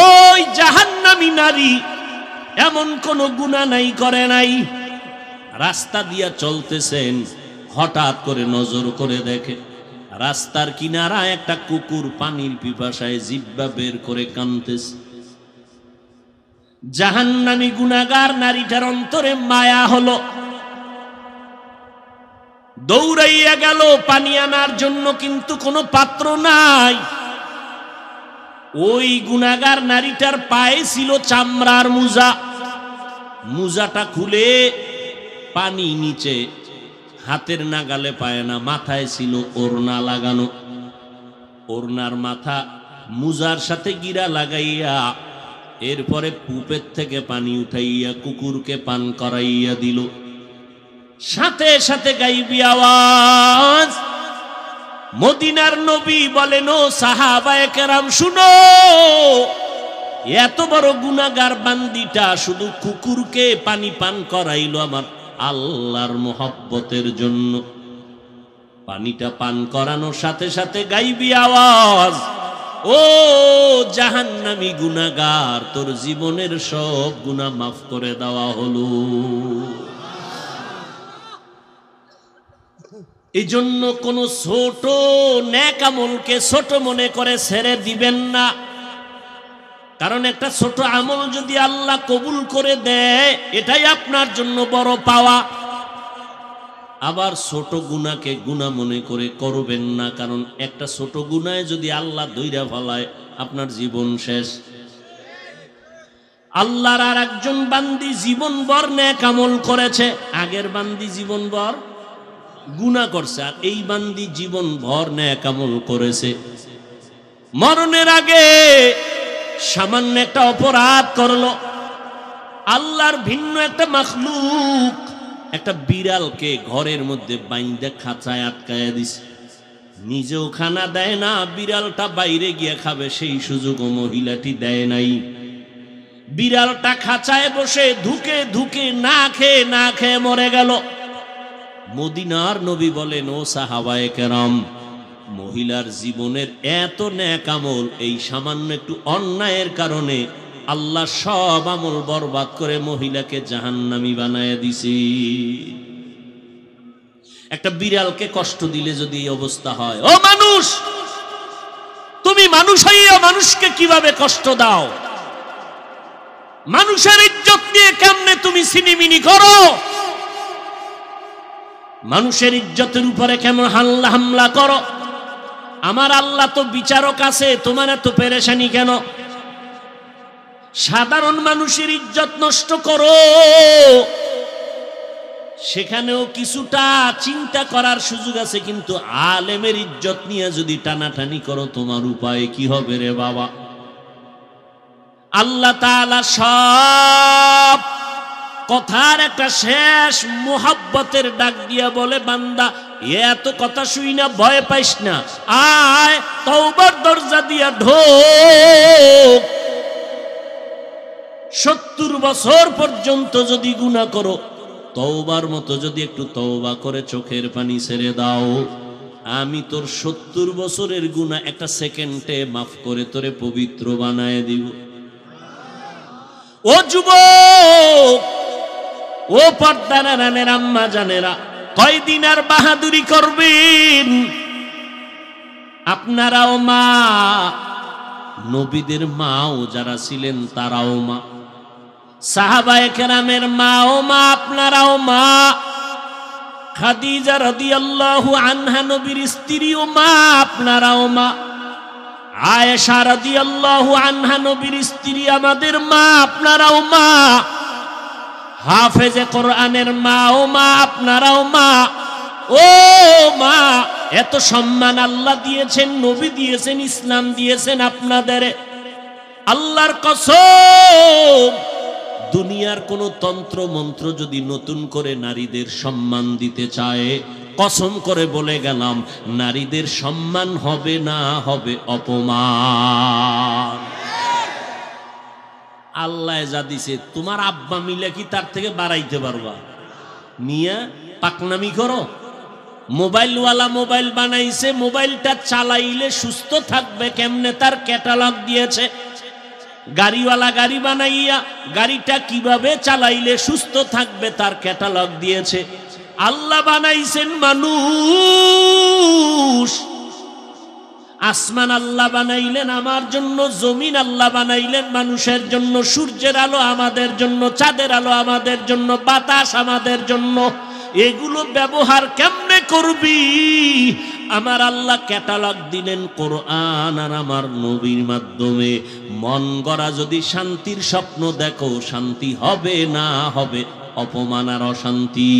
ওই জাহান্নামি নারী এমন কোন গুণা নাই করে নাই রাস্তা দিয়া চলতেছেন হঠাৎ করে নজর করে দেখে রাস্তার কিনারা একটা কুকুর পানির পিপাসায় জিব্বা বের করে কানতেছে জাহান্নামি গুণাগার নারীটার অন্তরে মায়া হলো দৌড়াইয়া গেল পানি আনার জন্য কিন্তু কোনো পাত্র নাই ওই গুণাগার নারীটার পায়ে ছিল চামড়ার মুজা মুজাটা খুলে পানি নিচে হাতের নাগালে পায় না মাথায় ছিল ওরনা লাগানো ওরনার মাথা মুজার সাথে গিরা লাগাইয়া এরপরে কূপের থেকে পানি উঠাইয়া কুকুরকে পান করাইয়া দিল সাথে সাথে গাইবি আওয়াজ মদিনার নবী বলেন ও সাহাবায় কেরাম শুনো এত বড় গুনাগার বান্দিটা শুধু কুকুরকে পানি পান করাইল আমার আল্লাহর মোহব্বতের জন্য পানিটা পান করানোর সাথে সাথে গাইবি আওয়াজ ও জাহান্নামি গুনাগার তোর জীবনের সব গুণা মাফ করে দেওয়া হলো এই জন্য কোনো ছোট ন্যাকামলকে ছোট মনে করে ছেড়ে দিবেন না কারণ একটা ছোট আমল যদি আল্লাহ কবুল করে দেয় এটাই আপনার জন্য বড় পাওয়া আবার ছোট গুণাকে গুণা মনে করে করবেন না কারণ একটা ছোট গুণায় যদি আল্লাহ দৈরা ফলায় আপনার জীবন শেষ আল্লাহর আর একজন বান্দি জীবনভর ন্যাক আমল করেছে আগের বান্দি জীবনভর গুণা করছে আর এই বান্দি জীবন ভর ন্যাক করেছে মরণের আগে সামান্য একটা অপরাধ করলো আল্লাহর ভিন্ন একটা মখলুক একটা বিড়ালকে ঘরের মধ্যে বাইন্দা খাঁচায় আটকায় দিছে নিজেও খানা দেয় না বিড়ালটা বাইরে গিয়ে খাবে সেই সুযোগও মহিলাটি দেয় নাই বিড়ালটা খাঁচায় বসে ধুকে ধুকে না খেয়ে না খেয়ে মরে গেল মদিনার নবী বলেন ও সাহাবায়ে কেরাম মহিলার জীবনের এত ন্যাক আমল এই সামান্য একটু অন্যায়ের কারণে আল্লাহ সব আমল বরবাদ করে মহিলাকে জাহান্নামি বানায় দিছি একটা বিড়ালকে কষ্ট দিলে যদি এই অবস্থা হয় ও মানুষ তুমি মানুষ হইয়া মানুষকে কিভাবে কষ্ট দাও মানুষের ইজ্জত নিয়ে কেমনে তুমি সিনিমিনি করো মানুষের ইজ্জতের উপরে কেমন হাল্লা হামলা করো আমার আল্লাহ তো বিচারক আছে তোমার এত পেরেশানি কেন সাধারণ মানুষের ইজ্জত নষ্ট করো সেখানেও কিছুটা চিন্তা করার সুযোগ আছে কিন্তু আলেমের ইজ্জত নিয়ে যদি টানাটানি করো তোমার উপায় কি হবে রে বাবা আল্লাহ তালা সব কথার একটা শেষ মোহাব্বতের ডাক দিয়া বলে বান্দা এত কথা শুই না ভয় পাইস না আয় তওবার দরজা দিয়া ঢোক সত্তর বছর পর্যন্ত যদি গুণা করো তওবার মতো যদি একটু তওবা করে চোখের পানি ছেড়ে দাও আমি তোর সত্তর বছরের গুণা একটা সেকেন্ডে মাফ করে তোরে পবিত্র বানায় দিব ও যুবক ও পর্দারা রানের আম্মা জানেরা কয়দিন আর বাহাদুরি করবেন আপনারাও মা নবীদের মাও যারা ছিলেন তারাও মা সাহাবায়ে মা ও মা আপনারাও মা খাদিজা রদি রাদিয়াল্লাহু আনহা নবীর স্ত্রীও মা আপনারাও মা আয়েশা রাদিয়াল্লাহু আনহা নবীর স্ত্রী আমাদের মা আপনারাও মা হাফেজে কোরআনের মা ও মা আপনারাও মা ও মা এত সম্মান আল্লাহ দিয়েছেন নবী দিয়েছেন ইসলাম দিয়েছেন আপনাদের আল্লাহর কসম দুনিয়ার কোন তন্ত্র মন্ত্র যদি নতুন করে নারীদের সম্মান দিতে চায় কসম করে বলে গেলাম নারীদের সম্মান হবে না হবে অপমান আল্লাহ যা দিছে তোমার আব্বা মিলে কি তার থেকে বাড়াইতে পারবা নিয়ে পাকনামি করো মোবাইলওয়ালা মোবাইল বানাইছে মোবাইলটা চালাইলে সুস্থ থাকবে কেমনে তার ক্যাটালগ দিয়েছে গাড়িওয়ালা গাড়ি বানাইয়া গাড়িটা কিভাবে চালাইলে সুস্থ থাকবে তার ক্যাটালগ দিয়েছে আল্লাহ বানাইছেন মানুষ আসমান আল্লাহ বানাইলেন আমার জন্য জমিন আল্লাহ বানাইলেন মানুষের জন্য সূর্যের আলো আমাদের জন্য চাঁদের আলো আমাদের জন্য বাতাস আমাদের জন্য এগুলো ব্যবহার কেমনে করবি আমার আল্লাহ ক্যাটালগ দিলেন কোরআন আর আমার নবীর মাধ্যমে মন গড়া যদি শান্তির স্বপ্ন দেখো শান্তি হবে না হবে অপমান আর অশান্তি